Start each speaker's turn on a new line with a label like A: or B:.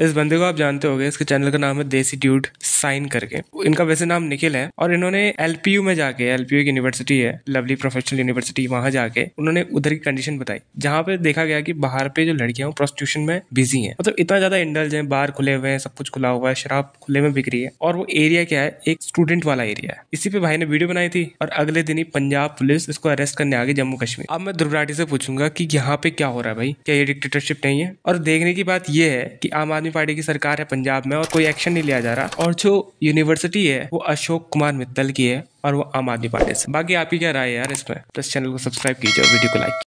A: इस बंदे को आप जानते होंगे इसके चैनल का नाम है देसी ड्यूड साइन करके इनका वैसे नाम निखिल है और इन्होंने एलपीयू में जाके एलपीयू की यूनिवर्सिटी है लवली प्रोफेशनल यूनिवर्सिटी वहां जाके उन्होंने उधर की कंडीशन बताई जहाँ पे देखा गया कि बाहर पे जो लड़कियां हैं प्रोस्टिट्यूशन में बिजी है मतलब इतना ज्यादा इंडल्ज है बार खुले हुए हैं सब कुछ खुला हुआ है शराब खुले में बिक रही है और वो एरिया क्या है एक स्टूडेंट वाला एरिया है इसी पे भाई ने वीडियो बनाई थी और अगले दिन ही पंजाब पुलिस इसको अरेस्ट करने आ गई जम्मू कश्मीर अब मैं ध्रुवराठी से पूछूंगा कि यहाँ पे क्या हो रहा है भाई क्या ये डिक्टेटरशिप नहीं है और देखने की बात यह है कि आम आदमी आदमी पार्टी की सरकार है पंजाब में और कोई एक्शन नहीं लिया जा रहा और जो यूनिवर्सिटी है वो अशोक कुमार मित्तल की है और वो आम आदमी पार्टी से बाकी आपकी क्या राय है यार इसमें तो इस चैनल को सब्सक्राइब कीजिए और वीडियो को लाइक